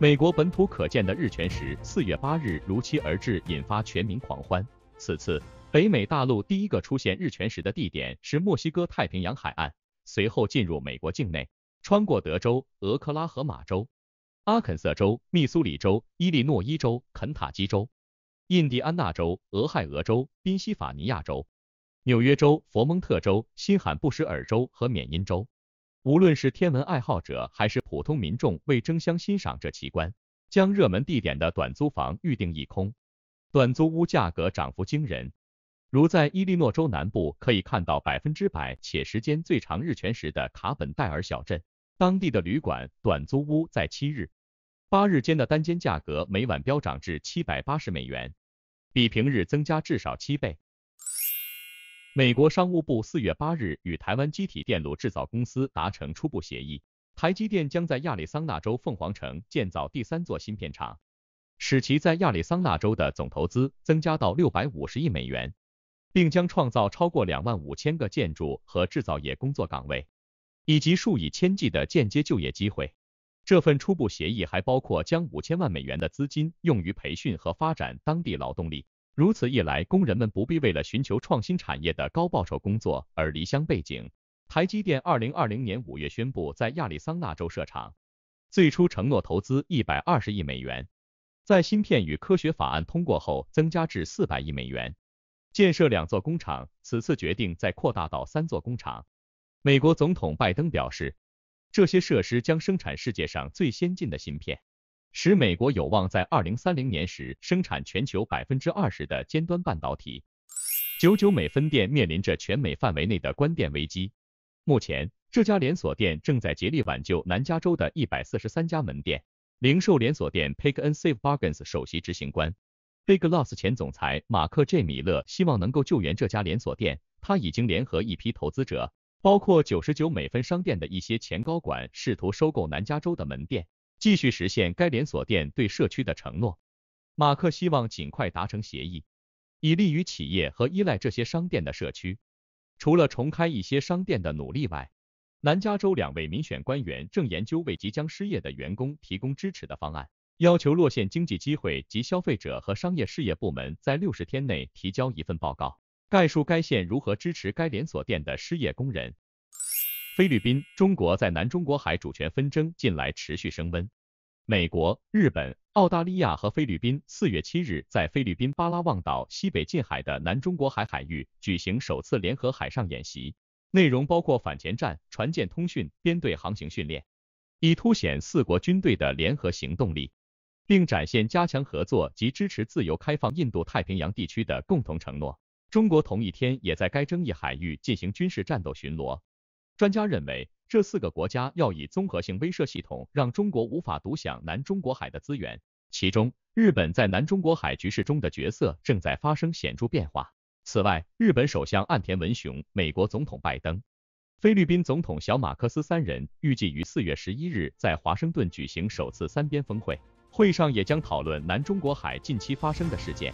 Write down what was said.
美国本土可见的日全食，四月八日如期而至，引发全民狂欢。此次北美大陆第一个出现日全食的地点是墨西哥太平洋海岸，随后进入美国境内，穿过德州、俄克拉荷马州、阿肯色州、密苏里州、伊利诺伊州、肯塔基州、印第安纳州、俄亥俄州、宾夕法尼亚州、纽约州、佛蒙特州、新罕布什尔州和缅因州。无论是天文爱好者还是普通民众，为争相欣赏这奇观，将热门地点的短租房预定一空，短租屋价格涨幅惊人。如在伊利诺州南部可以看到百分之百且时间最长日全食的卡本戴尔小镇，当地的旅馆短租屋在七日、八日间的单间价格每晚飙涨至七百八十美元，比平日增加至少七倍。美国商务部四月八日与台湾机体电路制造公司达成初步协议，台积电将在亚利桑那州凤凰城建造第三座芯片厂，使其在亚利桑那州的总投资增加到六百五十亿美元，并将创造超过两万五千个建筑和制造业工作岗位，以及数以千计的间接就业机会。这份初步协议还包括将五千万美元的资金用于培训和发展当地劳动力。如此一来，工人们不必为了寻求创新产业的高报酬工作而离乡背井。台积电二零二零年五月宣布在亚利桑那州设厂，最初承诺投资一百二十亿美元，在芯片与科学法案通过后增加至四百亿美元，建设两座工厂。此次决定再扩大到三座工厂。美国总统拜登表示，这些设施将生产世界上最先进的芯片。使美国有望在二零三零年时生产全球百分之二十的尖端半导体。九九美分店面临着全美范围内的关店危机。目前，这家连锁店正在竭力挽救南加州的一百四十三家门店。零售连锁店 Pick n Save Bargains 首席执行官 Big Loss 前总裁马克 J 米勒希望能够救援这家连锁店。他已经联合一批投资者，包括九十九美分商店的一些前高管，试图收购南加州的门店。继续实现该连锁店对社区的承诺。马克希望尽快达成协议，以利于企业和依赖这些商店的社区。除了重开一些商店的努力外，南加州两位民选官员正研究为即将失业的员工提供支持的方案，要求洛县经济机会及消费者和商业事业部门在六十天内提交一份报告，概述该县如何支持该连锁店的失业工人。菲律宾、中国在南中国海主权纷争近来持续升温。美国、日本、澳大利亚和菲律宾四月七日在菲律宾巴拉望岛西北近海的南中国海海域举行首次联合海上演习，内容包括反潜战、船舰通讯、编队航行训练，以凸显四国军队的联合行动力，并展现加强合作及支持自由开放印度太平洋地区的共同承诺。中国同一天也在该争议海域进行军事战斗巡逻。专家认为，这四个国家要以综合性威慑系统，让中国无法独享南中国海的资源。其中，日本在南中国海局势中的角色正在发生显著变化。此外，日本首相岸田文雄、美国总统拜登、菲律宾总统小马克思三人预计于四月十一日在华盛顿举行首次三边峰会，会上也将讨论南中国海近期发生的事件。